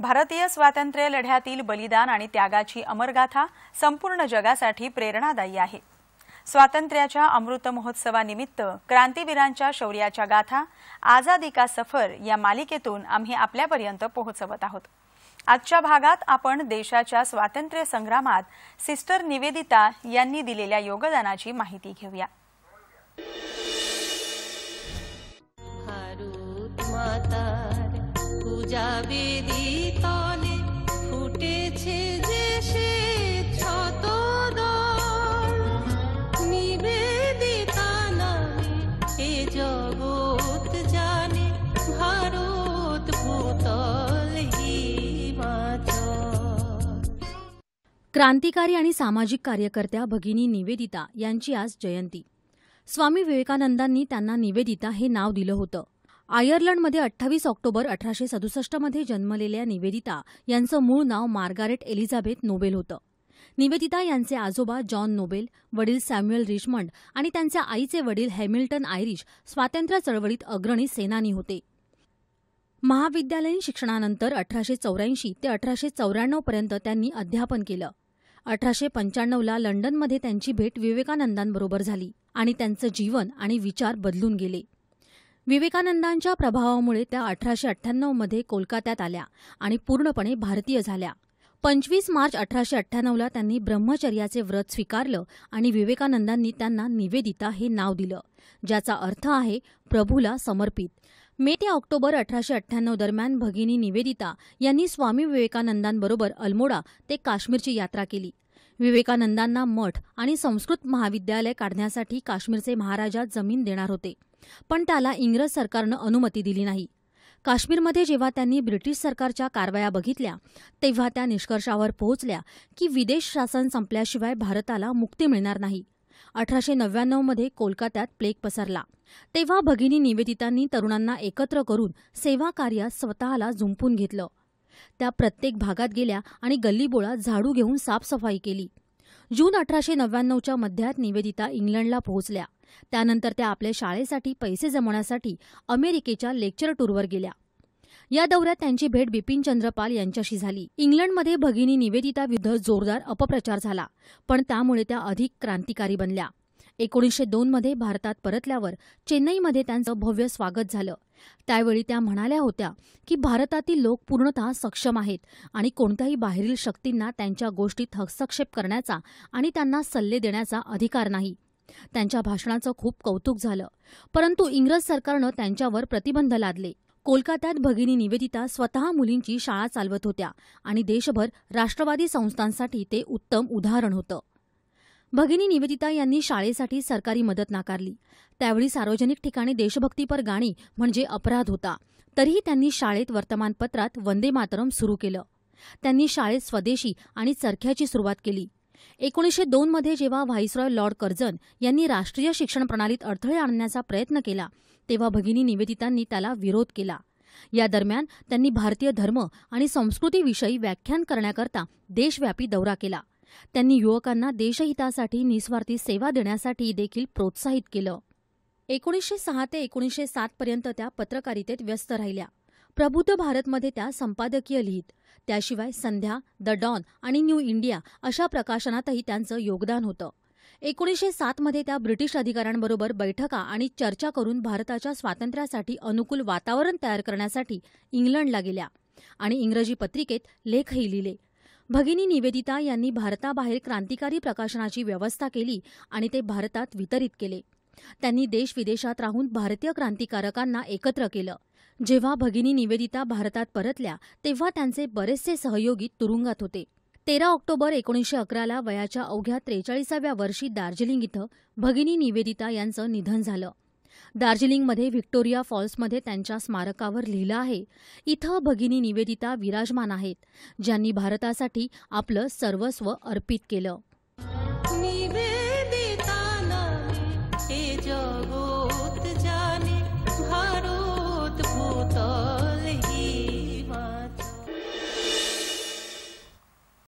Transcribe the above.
भारतीय स्वातंत्र्य लढ्यातील बलिदान आणि त्यागाची अमरगाथा संपूर्ण जगासाठी प्रेरणादायी आहे स्वातंत्र्याच्या अमृत महोत्सवानिमित्त क्रांतीवीरांच्या शौर्याच्या गाथा आझादी का सफर या मालिकेतून आम्ही आपल्यापर्यंत पोहोचवत आहोत आजच्या भागात आपण देशाच्या स्वातंत्र्य संग्रामात सिस्टर निवेदिता यांनी दिलेल्या योगदानाची माहिती घेऊया माता পূজা ফুটেছে যে সে এ क्रांतिकारी आणि सामाजिक कार्यकर्त्या भगिनी निवेदिता यांची आज जयंती स्वामी विवेकानंदांनी त्यांना निवेदिता हे नाव दिलं होतं आयर्लंडमध्ये अठ्ठावीस ऑक्टोबर अठराशे सदुसष्टमध्ये जन्मलेल्या निवेदिता यांचं मूळ नाव मार्गारेट एलिझाबेथ नोबेल होतं निवेदिता यांचे आजोबा जॉन नोबेल वडील सॅम्युएल रिचमंड आणि त्यांच्या आईचे वडील हॅमिल्टन आयरिश स्वातंत्र्य चळवळीत अग्रणी सेनानी होते महाविद्यालयीन शिक्षणानंतर अठराशे चौऱ्याऐंशी ते अठराशे पर्यंत त्यांनी अध्यापन केलं अठराशे पंच्याण्णवला लंडनमध्ये त्यांची भेट विवेकानंदांबरोबर झाली आणि त्यांचं जीवन आणि विचार बदलून गेले विवेकानंदांच्या प्रभावामुळे त्या अठराशे अठ्ठ्याण्णवमध्ये कोलकात्यात आल्या आणि पूर्णपणे भारतीय झाल्या पंचवीस मार्च अठराशे अठ्ठ्याण्णवला त्यांनी ब्रह्मचर्याचे व्रत स्वीकारलं आणि विवेकानंदांनी त्यांना निवेदिता हे नाव दिलं ज्याचा अर्थ आहे प्रभूला समर्पित मे ते ऑक्टोबर अठराशे अठ्ठ्याण्णव दरम्यान भगिनी निवेदिता यांनी स्वामी विवेकानंदांबरोबर अल्मोडा ते काश्मीरची यात्रा केली विवेकानंदांना मठ आणि संस्कृत महाविद्यालय काढण्यासाठी काश्मीरचे महाराजा जमीन देणार होते पण त्याला इंग्रज सरकारनं अनुमती दिली नाही काश्मीरमध्ये जेव्हा त्यांनी ब्रिटिश सरकारच्या कारवाया बघितल्या तेव्हा त्या निष्कर्षावर पोहोचल्या की विदेश शासन संपल्याशिवाय भारताला मुक्ती मिळणार नाही अठराशे नव्याण्णवमध्ये कोलकात्यात प्लेग पसरला तेव्हा भगिनी निवेदितांनी तरुणांना एकत्र करून सेवा कार्यात स्वतःला झुंपून घेतलं त्या प्रत्येक भागात गेल्या आणि गल्लीबोळा झाडू घेऊन साफसफाई केली जून अठराशे नव्याण्णवच्या मध्यात निवेदिता इंग्लंडला पोहोचल्या त्यानंतर त्या आपल्या शाळेसाठी पैसे जमवण्यासाठी अमेरिकेच्या लेक्चर टूरवर गेल्या या दौऱ्यात त्यांची भेट बिपिन चंद्रपाल यांच्याशी झाली इंग्लंडमध्ये भगिनी निवेदिता विरुद्ध जोरदार अपप्रचार झाला पण त्यामुळे त्या अधिक क्रांतिकारी बनल्या एकोणीसशे दोनमध्ये भारतात परतल्यावर चेन्नईमध्ये त्यांचं भव्य स्वागत झालं त्यावेळी त्या म्हणाल्या होत्या की भारतातील लोक पूर्णतः सक्षम आहेत आणि कोणत्याही बाहेरील शक्तींना त्यांच्या गोष्टीत हस्तक्षेप करण्याचा आणि त्यांना सल्ले देण्याचा अधिकार नाही त्यांच्या भाषणाचं खूप कौतुक झालं परंतु इंग्रज सरकारनं त्यांच्यावर प्रतिबंध लादले कोलकात्यात भगिनी निवेदिता स्वतः मुलींची शाळा चालवत होत्या आणि देशभर राष्ट्रवादी संस्थांसाठी ते उत्तम उदाहरण होतं भगिनी निवेदिता यांनी शाळेसाठी सरकारी मदत नाकारली त्यावेळी सार्वजनिक ठिकाणी देशभक्तीपर गाणी म्हणजे अपराध होता तरीही त्यांनी शाळेत वर्तमानपत्रात वंदे मातरम सुरू केलं त्यांनी शाळेत स्वदेशी आणि चरख्याची सुरुवात केली एकोणीसशे दोनमध्ये जेव्हा व्हाईसरॉय लॉर्ड कर्जन यांनी राष्ट्रीय शिक्षण प्रणालीत अडथळे आणण्याचा प्रयत्न केला तेव्हा भगिनी निवेदितांनी त्याला विरोध केला या दरम्यान त्यांनी भारतीय धर्म आणि संस्कृतीविषयी व्याख्यान करण्याकरता देशव्यापी दौरा केला त्यांनी युवकांना देशहितासाठी निस्वार्थी सेवा देण्यासाठी देखील प्रोत्साहित केलं एकोणीसशे सहा ते एकोणीसशे सातपर्यंत त्या पत्रकारितेत व्यस्त राहिल्या प्रबुद्ध भारतमध्ये त्या संपादकीय लिहित त्याशिवाय संध्या द डॉन आणि न्यू इंडिया अशा प्रकाशनातही त्यांचं योगदान होतं एकोणीसशे सातमध्ये त्या ब्रिटिश अधिकाऱ्यांबरोबर बैठका आणि चर्चा करून भारताच्या स्वातंत्र्यासाठी अनुकूल वातावरण तयार करण्यासाठी इंग्लंडला गेल्या आणि इंग्रजी पत्रिकेत लेखही लिहिले भगिनी निवेदिता यांनी भारताबाहेर क्रांतिकारी प्रकाशनाची व्यवस्था केली आणि ते भारतात वितरित केले त्यांनी देश विदेशात राहून भारतीय क्रांतिकारकांना एकत्र केलं जेव्हा भगिनी निवेदिता भारतात परतल्या तेव्हा त्यांचे बरेचसे सहयोगी तुरुंगात होते तेरा ऑक्टोबर एकोणीसशे अकराला वयाच्या अवघ्या त्रेचाळीसाव्या वर्षी दार्जिलिंग इथं भगिनी निवेदिता यांचं निधन झालं दार्जिलिंगमध्ये व्हिक्टोरिया फॉल्समध्ये त्यांच्या स्मारकावर लिहिलं आहे इथं भगिनी निवेदिता विराजमान आहेत ज्यांनी भारतासाठी आपलं सर्वस्व अर्पित केलं